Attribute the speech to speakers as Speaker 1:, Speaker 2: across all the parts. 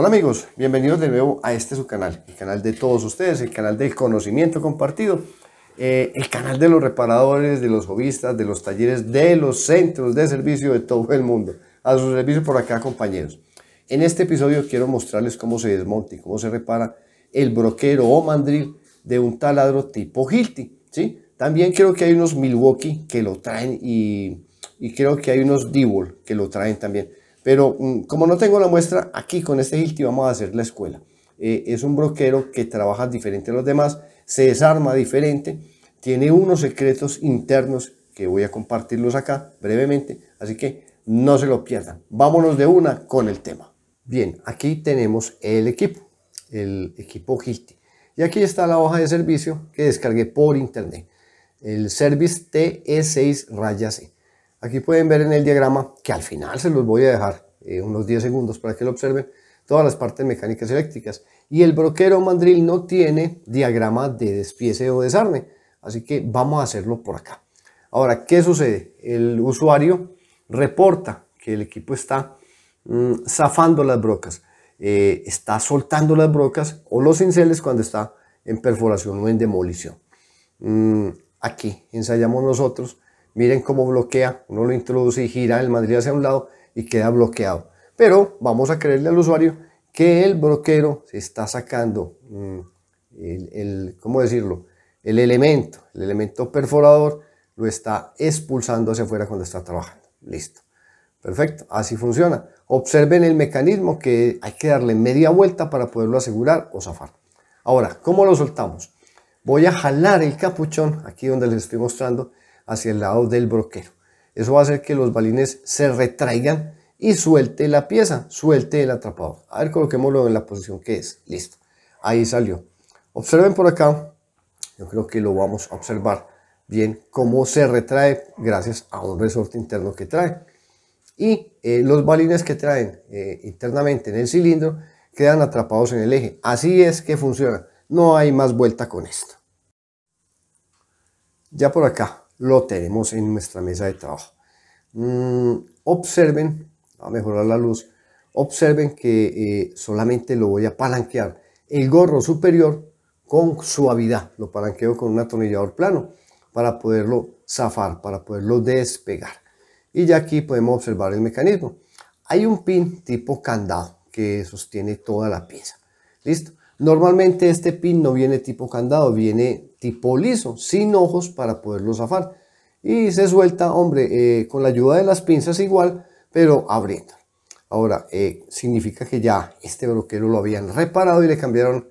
Speaker 1: Hola amigos, bienvenidos de nuevo a este su canal, el canal de todos ustedes, el canal del conocimiento compartido, eh, el canal de los reparadores, de los hobbyistas, de los talleres, de los centros de servicio de todo el mundo. A su servicio por acá compañeros. En este episodio quiero mostrarles cómo se desmonta y cómo se repara el broquero o mandril de un taladro tipo Hilti, ¿sí? También creo que hay unos Milwaukee que lo traen y, creo que hay unos Dewalt que lo traen también. Pero mm, como no tengo la muestra, aquí con este Hilti vamos a hacer la escuela. Eh, es un broquero que trabaja diferente a los demás, se desarma diferente, tiene unos secretos internos que voy a compartirlos acá brevemente, así que no se lo pierdan. Vámonos de una con el tema. Bien, aquí tenemos el equipo, el equipo Hilti. Y aquí está la hoja de servicio que descargué por internet, el Service TE6 C. Aquí pueden ver en el diagrama, que al final se los voy a dejar eh, unos 10 segundos para que lo observen, todas las partes mecánicas eléctricas. Y el broquero mandril no tiene diagrama de despiece o desarme, así que vamos a hacerlo por acá. Ahora, ¿qué sucede? El usuario reporta que el equipo está mm, zafando las brocas, eh, está soltando las brocas o los cinceles cuando está en perforación o en demolición. Mm, aquí ensayamos nosotros Miren cómo bloquea, uno lo introduce y gira el Madrid hacia un lado y queda bloqueado. Pero vamos a creerle al usuario que el broquero se está sacando, mm, el, decirlo? El elemento, el elemento perforador lo está expulsando hacia afuera cuando está trabajando. Listo. Perfecto, así funciona. Observen el mecanismo que hay que darle media vuelta para poderlo asegurar o zafar. Ahora, ¿cómo lo soltamos? Voy a jalar el capuchón, aquí donde les estoy mostrando, hacia el lado del broquero. Eso va a hacer que los balines se retraigan y suelte la pieza, suelte el atrapador. A ver, coloquémoslo en la posición que es. Listo. Ahí salió. Observen por acá. Yo creo que lo vamos a observar bien cómo se retrae gracias a un resorte interno que trae. Y eh, los balines que traen eh, internamente en el cilindro quedan atrapados en el eje. Así es que funciona. No hay más vuelta con esto. Ya por acá lo tenemos en nuestra mesa de trabajo. Mm, observen, a mejorar la luz, observen que eh, solamente lo voy a palanquear el gorro superior con suavidad. Lo palanqueo con un atornillador plano para poderlo zafar, para poderlo despegar. Y ya aquí podemos observar el mecanismo. Hay un pin tipo candado que sostiene toda la pieza. ¿Listo? Normalmente este pin no viene tipo candado, viene tipo liso, sin ojos para poderlo zafar. Y se suelta, hombre, eh, con la ayuda de las pinzas igual, pero abriendo. Ahora, eh, significa que ya este broquero lo habían reparado y le cambiaron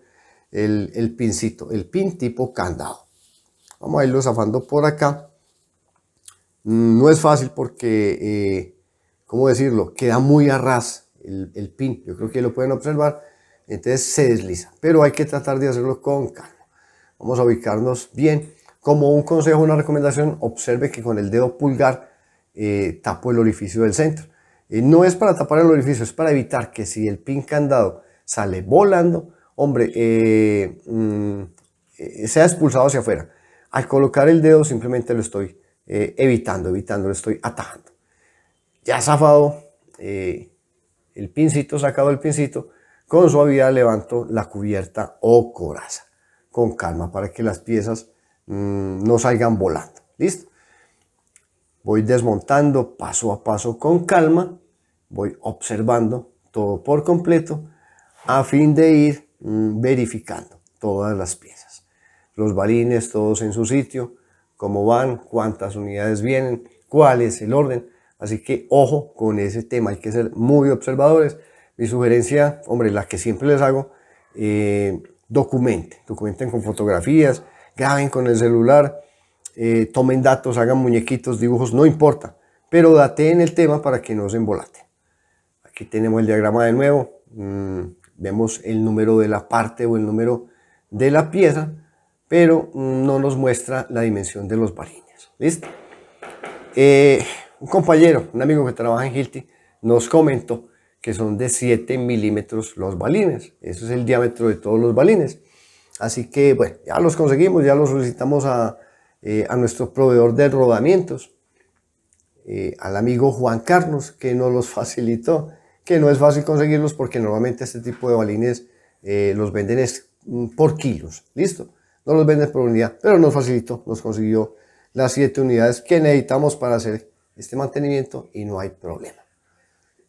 Speaker 1: el, pincito, el pin tipo candado. Vamos a irlo zafando por acá. Mm, no es fácil porque, eh, ¿cómo decirlo? Queda muy a ras el pin. Yo creo que lo pueden observar entonces se desliza, pero hay que tratar de hacerlo con calma. Vamos a ubicarnos bien. Como un consejo, una recomendación, observe que con el dedo pulgar eh, tapo el orificio del centro. Eh, no es para tapar el orificio, es para evitar que si el pin candado sale volando, hombre, eh, mm, sea expulsado hacia afuera. Al colocar el dedo simplemente lo estoy evitando, evitando, lo estoy atajando. Ya zafado el pincito, sacado el pincito, con suavidad levanto la cubierta o coraza con calma para que las piezas mm, no salgan volando. ¿Listo? Voy desmontando paso a paso con calma, voy observando todo por completo a fin de ir mm, verificando todas las piezas. Los balines todos en su sitio, cómo van, cuántas unidades vienen, cuál es el orden. Así que ojo con ese tema, hay que ser muy observadores. Mi sugerencia, hombre, la que siempre les hago, eh, documenten, documenten con fotografías, graben con el celular, eh, tomen datos, hagan muñequitos, dibujos, no importa, pero en el tema para que no se embolate Aquí tenemos el diagrama de nuevo, mm, vemos el número de la parte o el número de la pieza, pero mm, no nos muestra la dimensión de los barriños ¿Listo? Eh, un compañero, un amigo que trabaja en Hilti, nos comentó que son de 7 milímetros los balines. Eso es el diámetro de todos los balines. Así que, bueno, ya los conseguimos, ya los solicitamos a, eh, nuestro proveedor de rodamientos, eh, al amigo Juan Carlos, que nos los facilitó, que no es fácil conseguirlos porque normalmente este tipo de balines eh, los venden es, mm, por kilos, ¿listo? No los venden por unidad, pero nos facilitó, nos consiguió las 7 unidades que necesitamos para hacer este mantenimiento y no hay problema.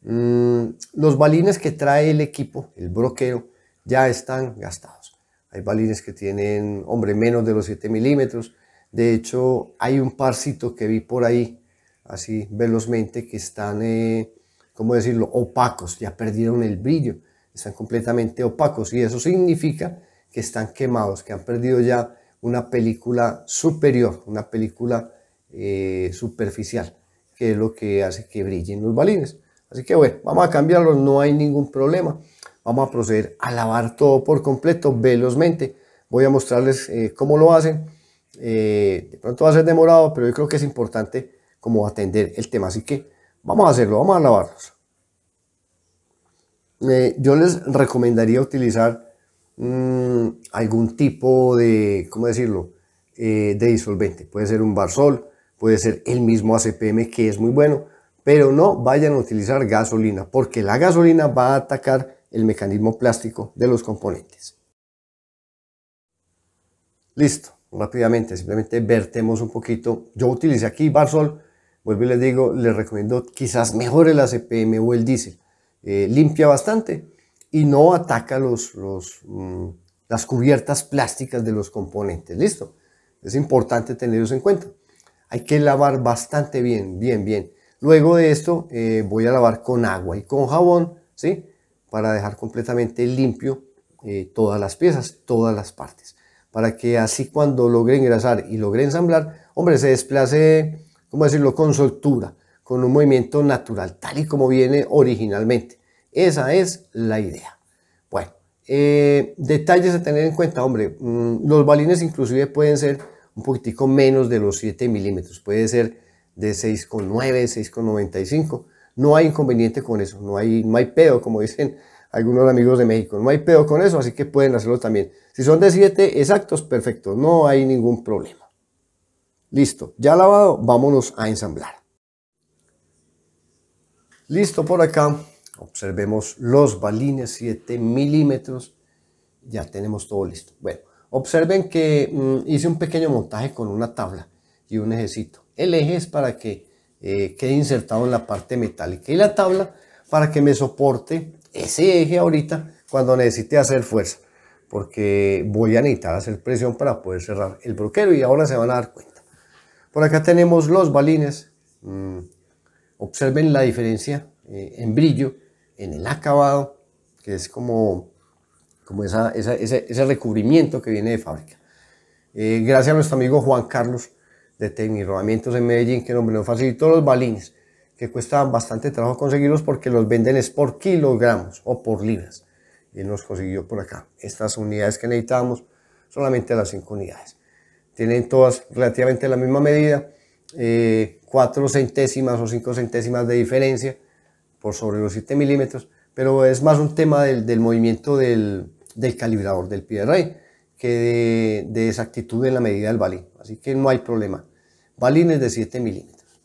Speaker 1: Mm, los balines que trae el equipo, el broquero, ya están gastados. Hay balines que tienen, hombre, menos de los 7 milímetros. De hecho, hay un parcito que vi por ahí, así velozmente, que están, eh, ¿cómo decirlo?, opacos, ya perdieron el brillo, están completamente opacos. Y eso significa que están quemados, que han perdido ya una película superior, una película eh, superficial, que es lo que hace que brillen los balines. Así que bueno, vamos a cambiarlo, no hay ningún problema. Vamos a proceder a lavar todo por completo velozmente. Voy a mostrarles eh, cómo lo hacen. Eh, de pronto va a ser demorado, pero yo creo que es importante como atender el tema. Así que vamos a hacerlo, vamos a lavarlos. Eh, yo les recomendaría utilizar mm, algún tipo de, ¿cómo decirlo? de disolvente. Puede ser un barsol, puede ser el mismo ACPM que es muy bueno, pero no vayan a utilizar gasolina, porque la gasolina va a atacar el mecanismo plástico de los componentes. Listo, rápidamente, simplemente vertemos un poquito. Yo utilicé aquí Barsol, vuelvo y les digo, les recomiendo quizás mejor el CPM o el diésel. Eh, limpia bastante y no ataca los, mm, las cubiertas plásticas de los componentes. Listo, es importante tenerlos en cuenta. Hay que lavar bastante bien, bien, bien. Luego de esto eh, voy a lavar con agua y con jabón, ¿sí? Para dejar completamente limpio eh, todas las piezas, todas las partes. Para que así cuando logre engrasar y logre ensamblar, hombre, se desplace, ¿cómo decirlo?, con soltura, con un movimiento natural, tal y como viene originalmente. Esa es la idea. Bueno, eh, detalles a tener en cuenta, hombre, mm, los balines inclusive pueden ser un poquitico menos de los 7 milímetros, puede ser de 6,9, 6,95. No hay inconveniente con eso, no hay, no pedo, como dicen algunos amigos de México. No hay pedo con eso, así que pueden hacerlo también. Si son de 7 exactos, perfecto, no hay ningún problema. Listo, ya lavado, vámonos a ensamblar. Listo por acá, observemos los balines 7 milímetros. Ya tenemos todo listo. Bueno, observen que mm, hice un pequeño montaje con una tabla y un ejecito. El eje es para que eh, quede insertado en la parte metálica y la tabla para que me soporte ese eje ahorita cuando necesite hacer fuerza porque voy a necesitar hacer presión para poder cerrar el broquero y ahora se van a dar cuenta. Por acá tenemos los balines. Mm, observen la diferencia eh, en brillo, en el acabado, que es como, como ese, recubrimiento que viene de fábrica. Eh, gracias a nuestro amigo Juan Carlos de rodamientos en Medellín que nos, facilitó los balines, que cuesta bastante trabajo conseguirlos porque los venden es por kilogramos o por libras. Y él nos consiguió por acá. Estas unidades que necesitábamos, solamente las 5 unidades. Tienen todas relativamente la misma medida, 4 eh, centésimas o 5 centésimas de diferencia por sobre los 7 milímetros, pero es más un tema del, movimiento del, calibrador del pie de rey que de, de exactitud en la medida del balín así que no hay problema. Balines de 7 milímetros.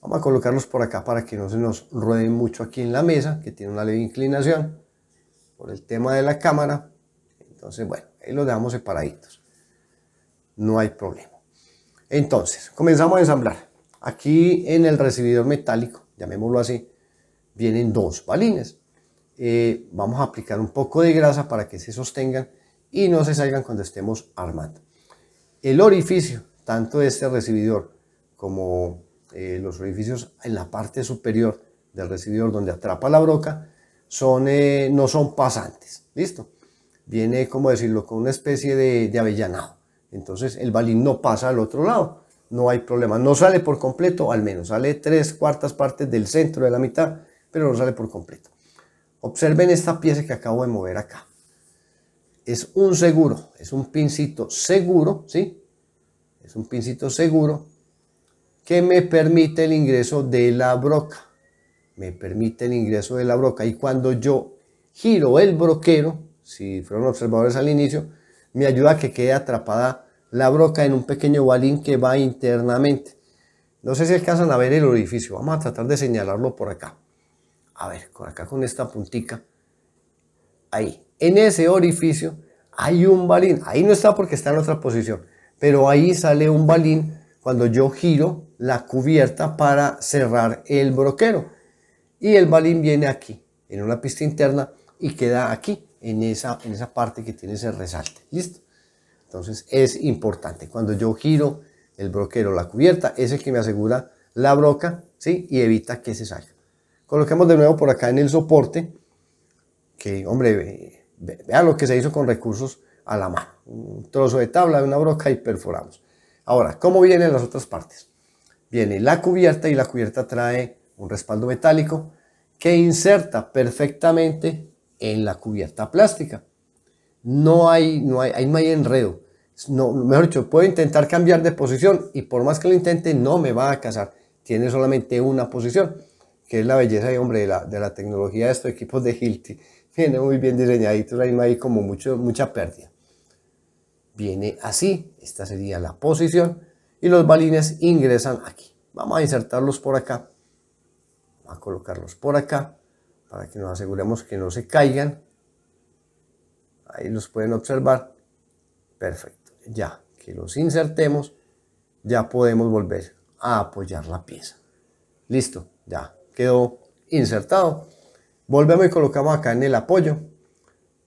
Speaker 1: Vamos a colocarlos por acá para que no se nos rueden mucho aquí en la mesa, que tiene una leve inclinación por el tema de la cámara. Entonces, bueno, ahí los dejamos separaditos. No hay problema. Entonces, comenzamos a ensamblar. Aquí en el recibidor metálico, llamémoslo así, vienen dos balines. Eh, vamos a aplicar un poco de grasa para que se sostengan y no se salgan cuando estemos armando el orificio, tanto este recibidor como eh, los orificios en la parte superior del recibidor donde atrapa la broca, son, eh, no son pasantes. ¿Listo? Viene, como decirlo, con una especie de, de avellanado. Entonces el balín no pasa al otro lado, no hay problema. No sale por completo, al menos sale tres cuartas partes del centro de la mitad, pero no sale por completo. Observen esta pieza que acabo de mover acá es un seguro, es un pincito seguro, ¿sí? Es un pincito seguro que me permite el ingreso de la broca. Me permite el ingreso de la broca. Y cuando yo giro el broquero, si fueron observadores al inicio, me ayuda a que quede atrapada la broca en un pequeño balín que va internamente. No sé si alcanzan a ver el orificio. Vamos a tratar de señalarlo por acá. A ver, por acá con esta puntica. Ahí, en ese orificio hay un balín. Ahí no está porque está en otra posición, pero ahí sale un balín cuando yo giro la cubierta para cerrar el broquero. Y el balín viene aquí, en una pista interna, y queda aquí, en esa, en esa parte que tiene ese resalte. ¿Listo? Entonces es importante. Cuando yo giro el broquero, la cubierta, es el que me asegura la broca, ¿sí? Y evita que se salga. Coloquemos de nuevo por acá en el soporte, que, hombre, Vean lo que se hizo con recursos a la mano. Un trozo de tabla, una broca y perforamos. Ahora, ¿cómo vienen las otras partes? Viene la cubierta y la cubierta trae un respaldo metálico que inserta perfectamente en la cubierta plástica. No hay, no hay, ahí enredo. No, mejor dicho, puedo intentar cambiar de posición y por más que lo intente no me va a casar. Tiene solamente una posición, que es la belleza y hombre de la, de la tecnología de estos equipos de Hilti viene muy bien diseñadito, ahí no hay como mucho, mucha pérdida. Viene así, esta sería la posición y los balines ingresan aquí. Vamos a insertarlos por acá, a colocarlos por acá para que nos aseguremos que no se caigan. Ahí los pueden observar. Perfecto, ya que los insertemos, ya podemos volver a apoyar la pieza. Listo, ya quedó insertado. Volvemos y colocamos acá en el apoyo.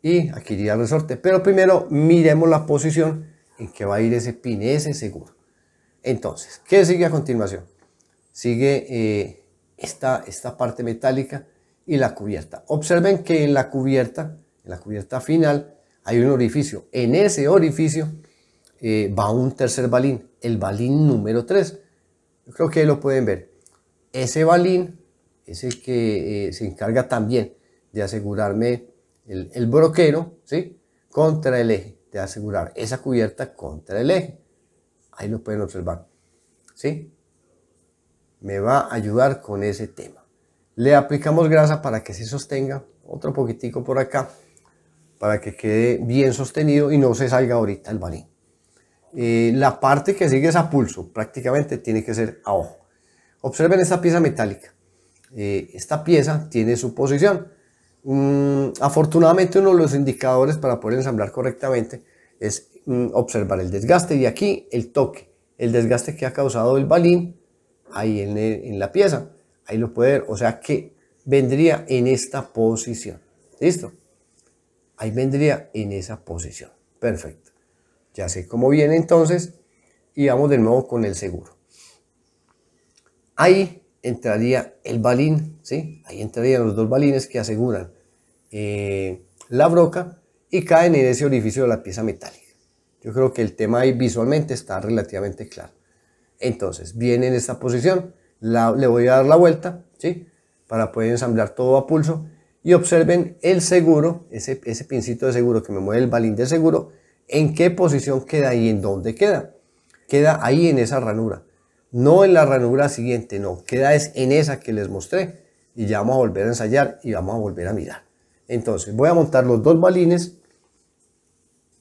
Speaker 1: Y aquí iría el resorte. Pero primero miremos la posición en que va a ir ese pin, ese seguro. Entonces, ¿qué sigue a continuación? Sigue eh, esta, parte metálica y la cubierta. Observen que en la cubierta, en la cubierta final, hay un orificio. En ese orificio eh, va un tercer balín, el balín número 3. creo que lo pueden ver. Ese balín es el que eh, se encarga también de asegurarme el, broquero, ¿sí? Contra el eje, de asegurar esa cubierta contra el eje. Ahí lo pueden observar, ¿sí? Me va a ayudar con ese tema. Le aplicamos grasa para que se sostenga, otro poquitico por acá, para que quede bien sostenido y no se salga ahorita el balín. Eh, la parte que sigue es a pulso, prácticamente tiene que ser a ojo. Observen esta pieza metálica. Eh, esta pieza tiene su posición. Mm, afortunadamente uno de los indicadores para poder ensamblar correctamente es mm, observar el desgaste y aquí el toque, el desgaste que ha causado el balín ahí en, en la pieza. Ahí lo puede ver, o sea que vendría en esta posición. ¿Listo? Ahí vendría en esa posición. Perfecto. Ya sé cómo viene entonces y vamos de nuevo con el seguro. Ahí entraría el balín, ¿sí? Ahí entrarían los dos balines que aseguran eh, la broca y caen en ese orificio de la pieza metálica. Yo creo que el tema ahí visualmente está relativamente claro. Entonces, viene en esta posición, le voy a dar la vuelta, ¿sí? Para poder ensamblar todo a pulso y observen el seguro, ese, ese pincito de seguro que me mueve el balín de seguro, en qué posición queda y en dónde queda. Queda ahí en esa ranura. No en la ranura siguiente, no. Queda en esa que les mostré. Y ya vamos a volver a ensayar y vamos a volver a mirar. Entonces voy a montar los dos balines.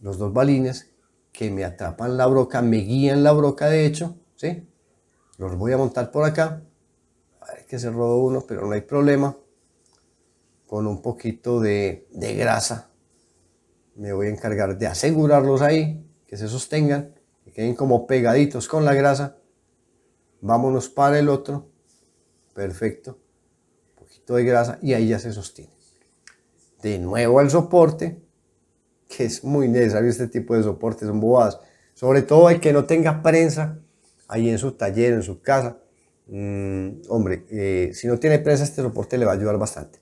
Speaker 1: Los dos balines que me atrapan la broca, me guían la broca de hecho. ¿sí? Los voy a montar por acá. A ver que se rodó uno, pero no hay problema. Con un poquito de, de grasa. Me voy a encargar de asegurarlos ahí. Que se sostengan. Que queden como pegaditos con la grasa vámonos para el otro, perfecto, un poquito de grasa y ahí ya se sostiene. De nuevo al soporte, que es muy necesario este tipo de soportes, son bobadas, sobre todo el que no tenga prensa ahí en su taller, en su casa. Mm, hombre, eh, si no tiene prensa este soporte le va a ayudar bastante.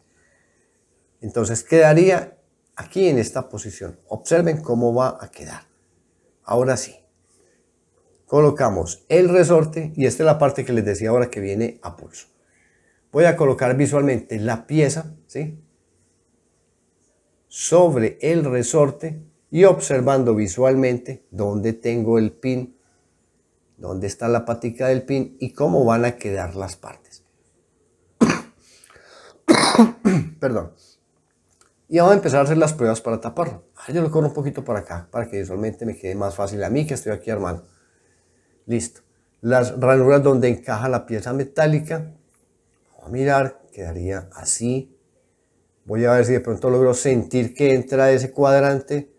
Speaker 1: Entonces quedaría aquí en esta posición. Observen cómo va a quedar. Ahora sí, colocamos el resorte y esta es la parte que les decía ahora que viene a pulso. Voy a colocar visualmente la pieza, ¿sí? Sobre el resorte y observando visualmente dónde tengo el pin, dónde está la patica del pin y cómo van a quedar las partes. Perdón. Y vamos a empezar a hacer las pruebas para taparlo. Ah, yo lo corro un poquito para acá, para que visualmente me quede más fácil a mí que estoy aquí armando. Listo. Las ranuras donde encaja la pieza metálica, vamos a mirar, quedaría así. Voy a ver si de pronto logro sentir que entra ese cuadrante,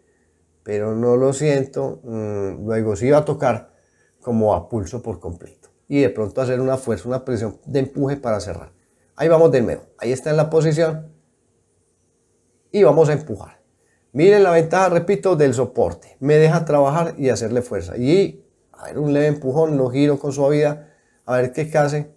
Speaker 1: pero no lo siento. Mm, luego sí va a tocar como a pulso por completo. Y de pronto hacer una fuerza, una presión de empuje para cerrar. Ahí vamos de nuevo. Ahí está en la posición. Y vamos a empujar. Miren la ventaja, repito, del soporte. Me deja trabajar y hacerle fuerza. Y a ver, un leve empujón, lo giro con suavidad, a ver qué hace.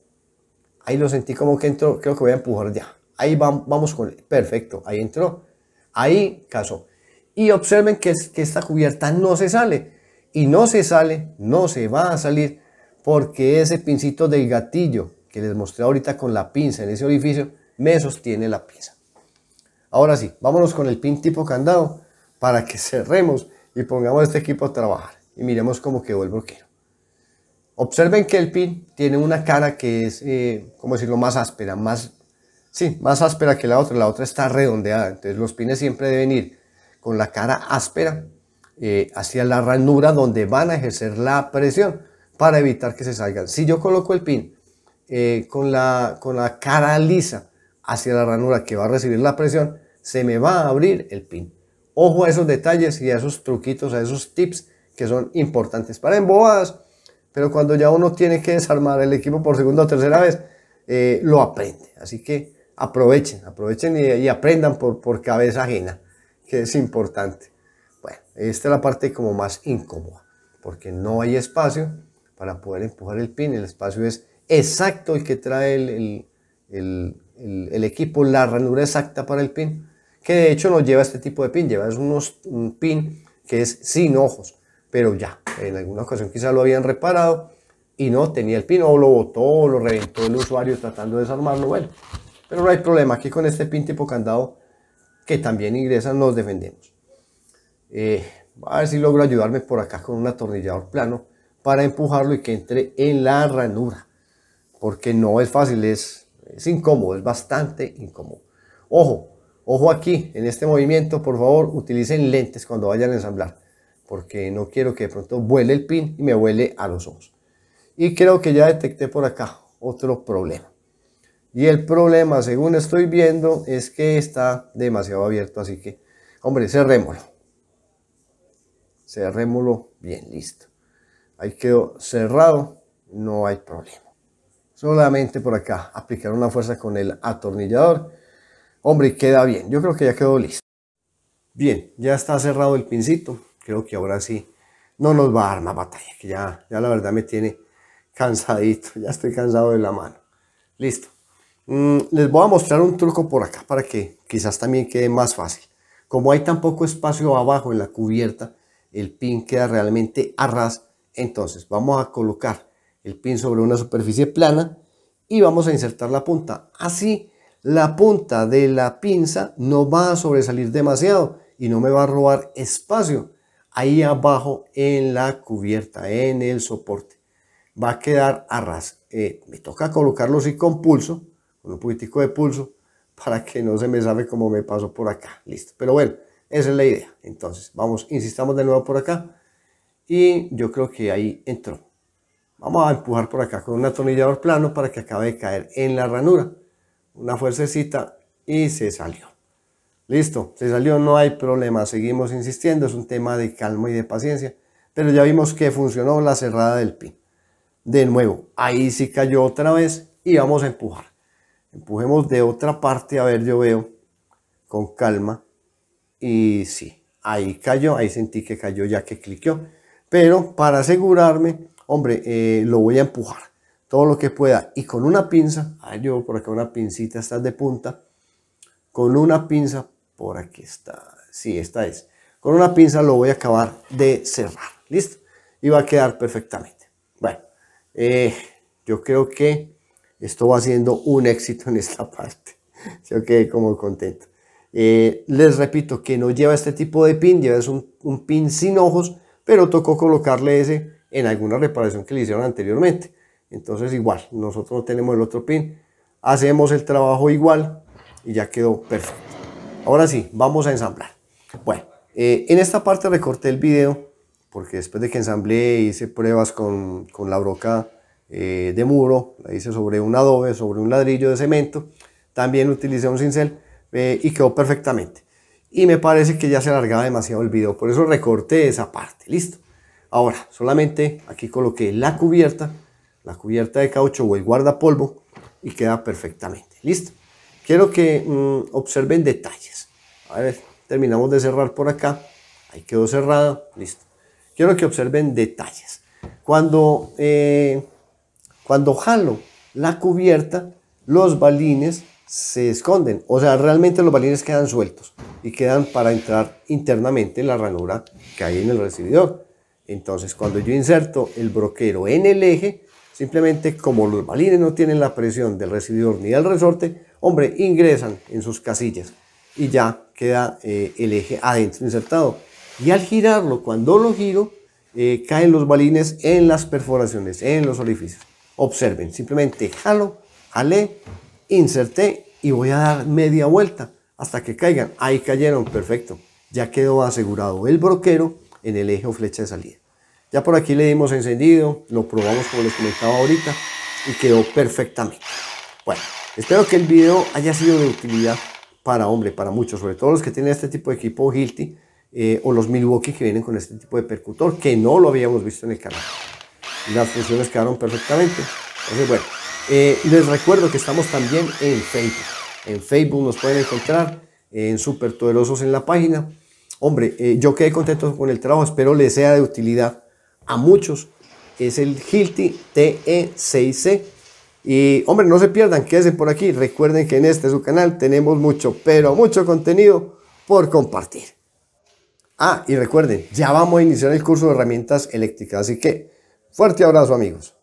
Speaker 1: Ahí lo sentí como que entró, creo que voy a empujar ya. Ahí vamos con, perfecto, ahí entró. Ahí casó. Y observen que, que esta cubierta no se sale. Y no se sale, no se va a salir, porque ese pincito del gatillo que les mostré ahorita con la pinza en ese orificio, me sostiene la pinza. Ahora sí, vámonos con el pin tipo candado para que cerremos y pongamos este equipo a trabajar y miremos cómo quedó el bloqueo. Observen que el pin tiene una cara que es, eh, como decirlo, más áspera, más, sí, más áspera que la otra. La otra está redondeada. Entonces los pines siempre deben ir con la cara áspera eh, hacia la ranura donde van a ejercer la presión para evitar que se salgan. Si yo coloco el pin eh, con, la, con la cara lisa hacia la ranura que va a recibir la presión, se me va a abrir el pin. Ojo a esos detalles y a esos truquitos, a esos tips que son importantes para embobadas, pero cuando ya uno tiene que desarmar el equipo por segunda o tercera vez, eh, lo aprende. Así que aprovechen, aprovechen y, aprendan por, por, cabeza ajena, que es importante. Bueno, esta es la parte como más incómoda, porque no hay espacio para poder empujar el pin, el espacio es exacto el que trae el, el, el, equipo, la ranura exacta para el pin, que de hecho no lleva este tipo de pin, lleva unos, un pin que es sin ojos pero ya, en alguna ocasión quizás lo habían reparado y no tenía el pin o lo botó lo reventó el usuario tratando de desarmarlo, bueno, pero no hay problema, aquí con este pin tipo candado que también ingresa nos defendemos. Eh, a ver si logro ayudarme por acá con un atornillador plano para empujarlo y que entre en la ranura, porque no es fácil, es, es incómodo, es bastante incómodo. Ojo, ojo aquí, en este movimiento, por favor, utilicen lentes cuando vayan a ensamblar porque no quiero que de pronto vuele el pin y me vuele a los ojos. Y creo que ya detecté por acá otro problema. Y el problema, según estoy viendo, es que está demasiado abierto, así que, hombre, cerrémoslo. Cerrémoslo bien, listo. Ahí quedó cerrado, no hay problema. Solamente por acá, aplicar una fuerza con el atornillador. Hombre, queda bien. Yo creo que ya quedó listo. Bien, ya está cerrado el pincito creo que ahora sí no nos va a dar más batalla, que ya, ya la verdad me tiene cansadito, ya estoy cansado de la mano. Listo. Mm, les voy a mostrar un truco por acá para que quizás también quede más fácil. Como hay tan poco espacio abajo en la cubierta, el pin queda realmente a ras. Entonces vamos a colocar el pin sobre una superficie plana y vamos a insertar la punta. Así la punta de la pinza no va a sobresalir demasiado y no me va a robar espacio ahí abajo en la cubierta, en el soporte. Va a quedar a ras. Eh, me toca colocarlo así con pulso, con un poquitico de pulso, para que no se me sabe cómo me paso por acá. Listo. Pero bueno, esa es la idea. Entonces, vamos, insistamos de nuevo por acá. Y yo creo que ahí entró. Vamos a empujar por acá con un atornillador plano para que acabe de caer en la ranura. Una fuercecita y se salió. Listo, se salió, no hay problema, seguimos insistiendo, es un tema de calma y de paciencia, pero ya vimos que funcionó la cerrada del pin. De nuevo, ahí sí cayó otra vez y vamos a empujar. Empujemos de otra parte, a ver, yo veo, con calma, y sí, ahí cayó, ahí sentí que cayó ya que cliqueó, pero para asegurarme, hombre, eh, lo voy a empujar todo lo que pueda y con una pinza, ahí yo por acá una pincita, estas de punta, con una pinza por aquí está. Sí, esta es. Con una pinza lo voy a acabar de cerrar. ¿Listo? Y va a quedar perfectamente. Bueno, eh, yo creo que esto va siendo un éxito en esta parte. Yo quedé como contento. Eh, les repito que no lleva este tipo de pin, lleva un, un pin sin ojos, pero tocó colocarle ese en alguna reparación que le hicieron anteriormente. Entonces igual, nosotros no tenemos el otro pin, hacemos el trabajo igual y ya quedó perfecto. Ahora sí, vamos a ensamblar. Bueno, eh, en esta parte recorté el video porque después de que ensamblé hice pruebas con, la broca eh, de muro, la hice sobre un adobe, sobre un ladrillo de cemento, también utilicé un cincel eh, y quedó perfectamente. Y me parece que ya se alargaba demasiado el video, por eso recorté esa parte, listo. Ahora, solamente aquí coloqué la cubierta, la cubierta de caucho o el guardapolvo y queda perfectamente, listo. Quiero que mm, observen detalles. A ver, terminamos de cerrar por acá. Ahí quedó cerrado, Listo. Quiero que observen detalles. Cuando, eh, cuando jalo la cubierta, los balines se esconden. O sea, realmente los balines quedan sueltos y quedan para entrar internamente en la ranura que hay en el recibidor. Entonces, cuando yo inserto el broquero en el eje, Simplemente como los balines no tienen la presión del recibidor ni del resorte, hombre, ingresan en sus casillas y ya queda eh, el eje adentro insertado. Y al girarlo, cuando lo giro, eh, caen los balines en las perforaciones, en los orificios. Observen, simplemente jalo, jalé, inserté y voy a dar media vuelta hasta que caigan. Ahí cayeron, perfecto. Ya quedó asegurado el broquero en el eje o flecha de salida. Ya por aquí le dimos encendido, lo probamos como les comentaba ahorita y quedó perfectamente. Bueno, espero que el video haya sido de utilidad para, hombre, para muchos, sobre todo los que tienen este tipo de equipo Hilti eh, o los Milwaukee que vienen con este tipo de percutor que no lo habíamos visto en el canal. Las funciones quedaron perfectamente. Entonces, bueno, eh, les recuerdo que estamos también en Facebook. En Facebook nos pueden encontrar en Super Toderosos en la página. Hombre, eh, yo quedé contento con el trabajo, espero les sea de utilidad a muchos. Es el Hilti TE6C. Y hombre, no se pierdan, quédense por aquí. Recuerden que en este su canal tenemos mucho, pero mucho contenido por compartir. Ah, y recuerden, ya vamos a iniciar el curso de herramientas eléctricas, así que fuerte abrazo amigos.